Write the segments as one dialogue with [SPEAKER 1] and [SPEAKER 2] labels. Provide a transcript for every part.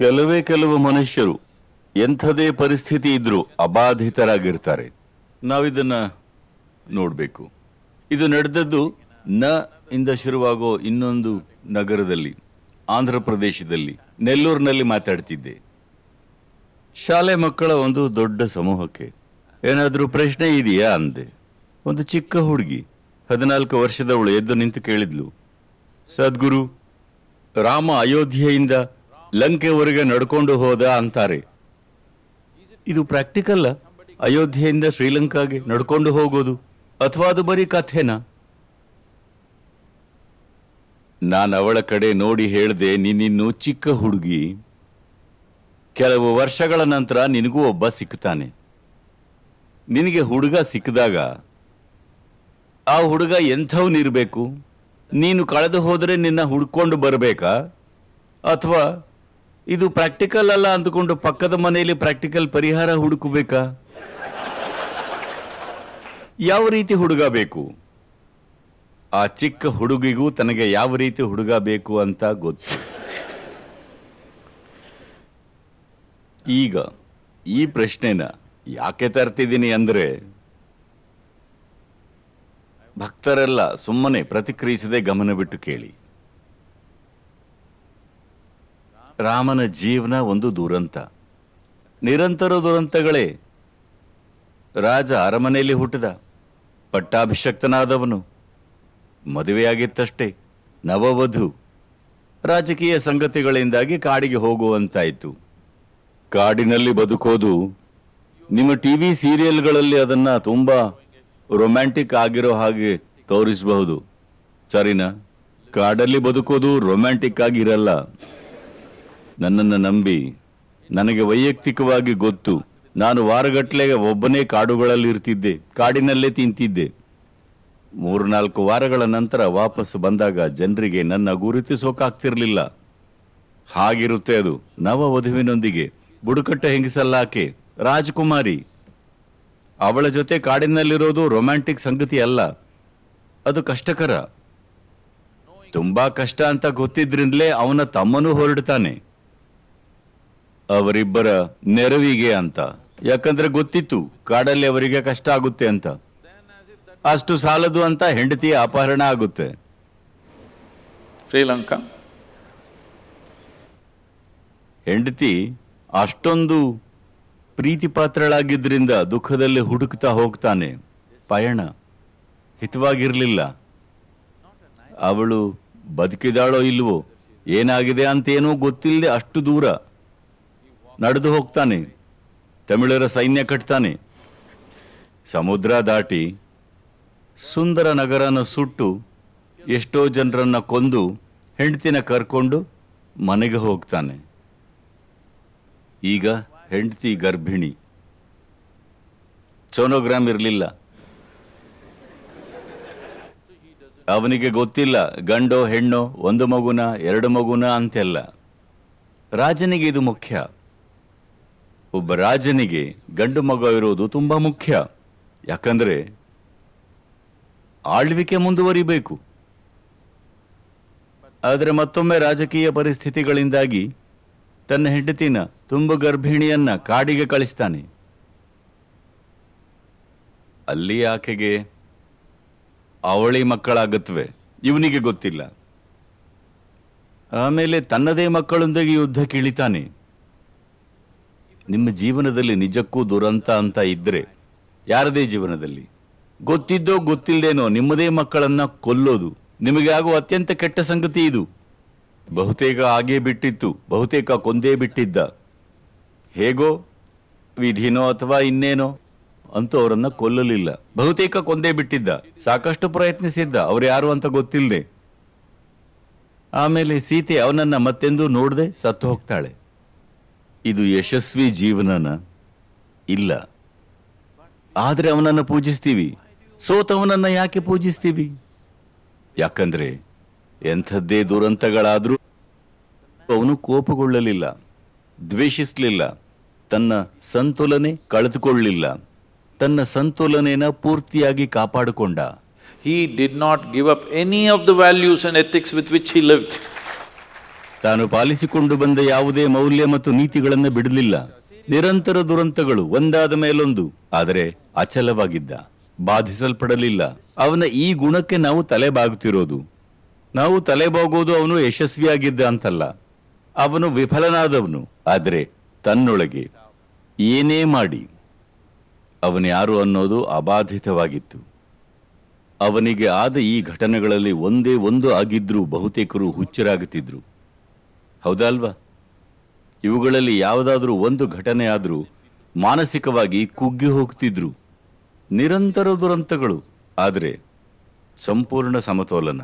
[SPEAKER 1] ಕೆಲವೇ ಕೆಲವು ಮನುಷ್ಯರು ಎಂಥದೇ ಪರಿಸ್ಥಿತಿ ಇದ್ರೂ ಅಬಾಧಿತರಾಗಿರ್ತಾರೆ ನಾವಿದನ್ನ ನೋಡಬೇಕು ಇದು ನಡೆದದ್ದು ನ ಇಂದ ಶುರುವಾಗೋ ಇನ್ನೊಂದು ನಗರದಲ್ಲಿ ಆಂಧ್ರ ಪ್ರದೇಶದಲ್ಲಿ ನೆಲ್ಲೂರಿನಲ್ಲಿ ಮಾತಾಡ್ತಿದ್ದೆ ಶಾಲೆ ಮಕ್ಕಳ ಒಂದು ದೊಡ್ಡ ಸಮೂಹಕ್ಕೆ ಏನಾದರೂ ಪ್ರಶ್ನೆ ಇದೆಯಾ ಅಂದೆ ಒಂದು ಚಿಕ್ಕ ಹುಡುಗಿ ಹದಿನಾಲ್ಕು ವರ್ಷದವಳು ಎದ್ದು ನಿಂತು ಕೇಳಿದ್ಲು ಸದ್ಗುರು ರಾಮ ಅಯೋಧ್ಯೆಯಿಂದ ಲಂಕೆವರೆಗೆ ನಡ್ಕೊಂಡು ಹೋದ ಅಂತಾರೆ ಇದು ಪ್ರಾಕ್ಟಿಕಲ್ ಅಯೋಧ್ಯೆಯಿಂದ ಶ್ರೀಲಂಕಾಗೆ ನಡ್ಕೊಂಡು ಹೋಗೋದು ಅಥವಾ ಅದು ಬರೀ ಕಥೆನಾ ನಾನು ಅವಳ ಕಡೆ ನೋಡಿ ಹೇಳಿದೆ ನಿನ್ನಿನ್ನು ಚಿಕ್ಕ ಹುಡುಗಿ ಕೆಲವು ವರ್ಷಗಳ ನಂತರ ನಿನಗೂ ಒಬ್ಬ ಸಿಕ್ತಾನೆ ನಿನಗೆ ಹುಡುಗ ಸಿಕ್ಕಿದಾಗ ಆ ಹುಡುಗ ಎಂಥವನಿರಬೇಕು ನೀನು ಕಳೆದು ಹೋದರೆ ನಿನ್ನ ಹುಡ್ಕೊಂಡು ಬರಬೇಕಾ ಅಥವಾ ಇದು ಪ್ರಾಕ್ಟಿಕಲ್ ಅಲ್ಲ ಅಂದುಕೊಂಡು ಪಕ್ಕದ ಮನೆಯಲ್ಲಿ ಪ್ರಾಕ್ಟಿಕಲ್ ಪರಿಹಾರ ಹುಡುಕಬೇಕಾ ಯಾವ ರೀತಿ ಹುಡುಗ ಬೇಕು ಆ ಚಿಕ್ಕ ಹುಡುಗಿಗೂ ತನಗೆ ಯಾವ ರೀತಿ ಹುಡುಗ ಬೇಕು ಅಂತ ಗೊತ್ತು ಈಗ ಈ ಪ್ರಶ್ನೆನ ಯಾಕೆ ತರ್ತಿದ್ದೀನಿ ಅಂದರೆ ಭಕ್ತರೆಲ್ಲ ಸುಮ್ಮನೆ ಪ್ರತಿಕ್ರಿಯಿಸದೆ ಗಮನ ಬಿಟ್ಟು ಕೇಳಿ ರಾಮನ ಜೀವನ ಒಂದು ದುರಂತ ನಿರಂತರ ದುರಂತಗಳೇ ರಾಜ ಅರಮನೆಯಲ್ಲಿ ಹುಟ್ಟಿದ ಪಟ್ಟಾಭಿಷಕ್ತನಾದವನು ಮದುವೆಯಾಗಿತ್ತಷ್ಟೇ ನವವಧು ರಾಜಕೀಯ ಸಂಗತಿಗಳಿಂದಾಗಿ ಕಾಡಿಗೆ ಹೋಗುವಂತಾಯಿತು ಕಾಡಿನಲ್ಲಿ ಬದುಕೋದು ನಿಮ್ಮ ಟಿ ವಿ ಸೀರಿಯಲ್ಗಳಲ್ಲಿ ಅದನ್ನು ತುಂಬ ರೊಮ್ಯಾಂಟಿಕ್ ಆಗಿರೋ ಹಾಗೆ ತೋರಿಸಬಹುದು ಸರಿನಾ ಕಾಡಲ್ಲಿ ಬದುಕೋದು ರೊಮ್ಯಾಂಟಿಕ್ ಆಗಿರಲ್ಲ ನನ್ನನ್ನು ನಂಬಿ ನನಗೆ ವೈಯಕ್ತಿಕವಾಗಿ ಗೊತ್ತು ನಾನು ವಾರಗಟ್ಟಲೆ ಒಬ್ಬನೇ ಕಾಡುಗಳಲ್ಲಿ ಇರ್ತಿದ್ದೆ ಕಾಡಿನಲ್ಲೇ ತಿಂತಿದ್ದೆ ಮೂರ್ನಾಲ್ಕು ವಾರಗಳ ನಂತರ ವಾಪಸ್ ಬಂದಾಗ ಜನರಿಗೆ ನನ್ನ ಗುರುತಿಸೋಕಾಗ್ತಿರ್ಲಿಲ್ಲ ಹಾಗಿರುತ್ತೆ ಅದು ನವ ವಧುವಿನೊಂದಿಗೆ ಬುಡುಕಟ್ಟ ಹೆಂಗಿಸಲ್ಲಾಕೆ ರಾಜಕುಮಾರಿ ಅವಳ ಜೊತೆ ಕಾಡಿನಲ್ಲಿರೋದು ರೊಮ್ಯಾಂಟಿಕ್ ಸಂಗತಿ ಅಲ್ಲ ಅದು ಕಷ್ಟಕರ ತುಂಬಾ ಕಷ್ಟ ಅಂತ ಗೊತ್ತಿದ್ರಿಂದಲೇ ಅವನ ತಮ್ಮನೂ ಹೊರಡ್ತಾನೆ ಅವರಿಬ್ಬರ ನೆರವಿಗೆ ಅಂತ ಯಾಕಂದ್ರೆ ಗೊತ್ತಿತ್ತು ಕಾಡಲ್ಲಿ ಅವರಿಗೆ ಕಷ್ಟ ಆಗುತ್ತೆ ಅಂತ ಅಷ್ಟು ಸಾಲದು ಅಂತ ಹೆಂಡತಿ ಅಪಹರಣ ಆಗುತ್ತೆ ಶ್ರೀಲಂಕಾ ಹೆಂಡತಿ ಅಷ್ಟೊಂದು ಪ್ರೀತಿ ಪಾತ್ರಳಾಗಿದ್ದರಿಂದ ದುಃಖದಲ್ಲಿ ಹುಡುಕ್ತಾ ಹೋಗ್ತಾನೆ ಪಯಣ ಹಿತವಾಗಿರಲಿಲ್ಲ ಅವಳು ಬದುಕಿದಾಳೋ ಇಲ್ವೋ ಏನಾಗಿದೆ ಅಂತೇನೋ ಗೊತ್ತಿಲ್ಲದೆ ಅಷ್ಟು ದೂರ ನಡೆದು ಹೋಗ್ತಾನೆ ತಮಿಳರ ಸೈನ್ಯ ಕಟ್ತಾನೆ ಸಮುದ್ರ ದಾಟಿ ಸುಂದರ ನಗರನ ಸುಟ್ಟು ಎಷ್ಟೋ ಜನರನ್ನ ಕೊಂದು ಹೆಂಡತಿನ ಕರ್ಕೊಂಡು ಮನೆಗೆ ಹೋಗ್ತಾನೆ ಈಗ ಹೆಂಡತಿ ಗರ್ಭಿಣಿ ಸೋನೋಗ್ರಾಮ್ ಇರಲಿಲ್ಲ ಅವನಿಗೆ ಗೊತ್ತಿಲ್ಲ ಗಂಡೋ ಹೆಣ್ಣೋ ಒಂದು ಮಗುನ ಎರಡು ಮಗುನ ಅಂತೆಲ್ಲ ರಾಜನಿಗೆ ಇದು ಮುಖ್ಯ ಒಬ್ಬ ರಾಜನಿಗೆ ಗಂಡು ಮಗ ಇರೋದು ತುಂಬ ಮುಖ್ಯ ಯಾಕಂದ್ರೆ ಆಳ್ವಿಕೆ ಮುಂದುವರಿಬೇಕು ಆದರೆ ಮತ್ತೊಮ್ಮೆ ರಾಜಕೀಯ ಪರಿಸ್ಥಿತಿಗಳಿಂದಾಗಿ ತನ್ನ ಹೆಂಡತಿನ ತುಂಬ ಗರ್ಭಿಣಿಯನ್ನ ಕಾಡಿಗೆ ಕಳಿಸ್ತಾನೆ ಅಲ್ಲಿ ಆಕೆಗೆ ಅವಳಿ ಮಕ್ಕಳಾಗತ್ವೆ ಇವನಿಗೆ ಗೊತ್ತಿಲ್ಲ ಆಮೇಲೆ ತನ್ನದೇ ಮಕ್ಕಳೊಂದಿಗೆ ಯುದ್ಧ ಕಿಳಿತಾನೆ ನಿಮ್ಮ ಜೀವನದಲ್ಲಿ ನಿಜಕ್ಕೂ ದುರಂತ ಅಂತ ಇದ್ರೆ ಯಾರದೇ ಜೀವನದಲ್ಲಿ ಗೊತ್ತಿದ್ದೋ ಗೊತ್ತಿಲ್ಲದೇನೋ ನಿಮ್ಮದೇ ಮಕ್ಕಳನ್ನ ಕೊಲ್ಲೋದು ನಿಮಗೆ ಆಗುವ ಅತ್ಯಂತ ಕೆಟ್ಟ ಸಂಗತಿ ಇದು ಬಹುತೇಕ ಆಗೇ ಬಿಟ್ಟಿತ್ತು ಬಹುತೇಕ ಕೊಂದೇ ಬಿಟ್ಟಿದ್ದ ಹೇಗೋ ವಿಧಿನೋ ಅಥವಾ ಇನ್ನೇನೋ ಅಂತೂ ಅವರನ್ನ ಕೊಲ್ಲಲಿಲ್ಲ ಬಹುತೇಕ ಕೊಂದೇ ಬಿಟ್ಟಿದ್ದ ಸಾಕಷ್ಟು ಪ್ರಯತ್ನಿಸಿದ್ದ ಅವ್ರು ಯಾರು ಅಂತ ಗೊತ್ತಿಲ್ಲದೆ ಆಮೇಲೆ ಸೀತೆ ಅವನನ್ನ ಮತ್ತೆಂದೂ ನೋಡದೆ ಸತ್ತು ಹೋಗ್ತಾಳೆ ಇದು ಯಶಸ್ವಿ ಜೀವನನ ಇಲ್ಲ ಆದರೆ ಅವನನ್ನು ಪೂಜಿಸ್ತೀವಿ ಸೋತವನನ್ನು ಯಾಕೆ ಪೂಜಿಸ್ತೀವಿ ಯಾಕಂದ್ರೆ ಎಂಥದ್ದೇ ದುರಂತಗಳಾದರೂ ಅವನು ಕೋಪಗೊಳ್ಳಲಿಲ್ಲ ದ್ವೇಷಿಸಲಿಲ್ಲ ತನ್ನ ಸಂತುಲನೆ ಕಳೆದುಕೊಳ್ಳಲಿಲ್ಲ ತನ್ನ ಸಂತೋಲನೆನ ಪೂರ್ತಿಯಾಗಿ ಕಾಪಾಡಿಕೊಂಡ he did not give up any of the values and ethics with which he lived. ತಾನು ಪಾಲಿಸಿಕೊಂಡು ಬಂದ ಯಾವುದೇ ಮೌಲ್ಯ ಮತ್ತು ನೀತಿಗಳನ್ನು ಬಿಡಲಿಲ್ಲ ನಿರಂತರ ದುರಂತಗಳು ಒಂದಾದ ಮೇಲೊಂದು ಆದರೆ ಅಚಲವಾಗಿದ್ದ ಬಾಧಿಸಲ್ಪಡಲಿಲ್ಲ ಅವನ ಈ ಗುಣಕ್ಕೆ ನಾವು ತಲೆಬಾಗುತ್ತಿರೋದು ನಾವು ತಲೆಬಾಗೋದು ಅವನು ಯಶಸ್ವಿಯಾಗಿದ್ದ ಅಂತಲ್ಲ ಅವನು ವಿಫಲನಾದವನು ಆದರೆ ತನ್ನೊಳಗೆ ಏನೇ ಮಾಡಿ ಅವನ್ಯಾರು ಅನ್ನೋದು ಅಬಾಧಿತವಾಗಿತ್ತು ಅವನಿಗೆ ಆದ ಈ ಘಟನೆಗಳಲ್ಲಿ ಒಂದೇ ಒಂದು ಆಗಿದ್ರೂ ಬಹುತೇಕರು ಹುಚ್ಚರಾಗುತ್ತಿದ್ರು ಹೌದಾ ಇವುಗಳಲ್ಲಿ ಯಾವುದಾದ್ರೂ ಒಂದು ಘಟನೆ ಆದರೂ ಮಾನಸಿಕವಾಗಿ ಕುಗ್ಗಿ ಹೋಗ್ತಿದ್ರು ನಿರಂತರ ದುರಂತಗಳು ಆದರೆ ಸಂಪೂರ್ಣ ಸಮತೋಲನ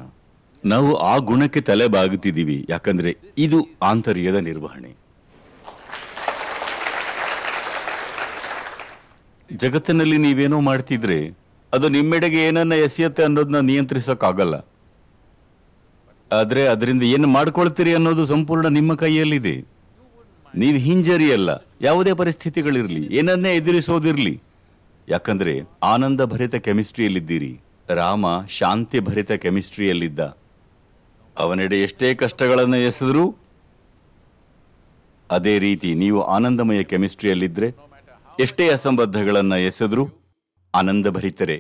[SPEAKER 1] ನಾವು ಆ ಗುಣಕ್ಕೆ ತಲೆ ಬಾಗುತ್ತಿದ್ದೀವಿ ಯಾಕಂದ್ರೆ ಇದು ಆಂತರ್ಯದ ನಿರ್ವಹಣೆ ಜಗತ್ತಿನಲ್ಲಿ ನೀವೇನೋ ಮಾಡ್ತಿದ್ರೆ ಅದು ನಿಮ್ಮೆಡೆಗೆ ಏನನ್ನ ಎಸೆಯುತ್ತೆ ಅನ್ನೋದನ್ನ ನಿಯಂತ್ರಿಸೋಕ್ಕಾಗಲ್ಲ ಆದರೆ ಅದರಿಂದ ಏನು ಮಾಡ್ಕೊಳ್ತೀರಿ ಅನ್ನೋದು ಸಂಪೂರ್ಣ ನಿಮ್ಮ ಕೈಯಲ್ಲಿದೆ ನೀವು ಹಿಂಜರಿಯಲ್ಲ ಯಾವುದೇ ಪರಿಸ್ಥಿತಿಗಳಿರಲಿ ಏನನ್ನೇ ಎದುರಿಸೋದಿರಲಿ ಯಾಕಂದ್ರೆ ಆನಂದ ಭರಿತ ಕೆಮಿಸ್ಟ್ರಿಯಲ್ಲಿದ್ದೀರಿ ರಾಮ ಶಾಂತಿ ಭರಿತ ಕೆಮಿಸ್ಟ್ರಿಯಲ್ಲಿದ್ದ ಅವನೆಡೆ ಎಷ್ಟೇ ಕಷ್ಟಗಳನ್ನು ಎಸೆದ್ರು ಅದೇ ರೀತಿ ನೀವು ಆನಂದಮಯ ಕೆಮಿಸ್ಟ್ರಿಯಲ್ಲಿದ್ರೆ ಎಷ್ಟೇ ಅಸಂಬದ್ಧಗಳನ್ನು ಆನಂದ ಭರಿತರೆ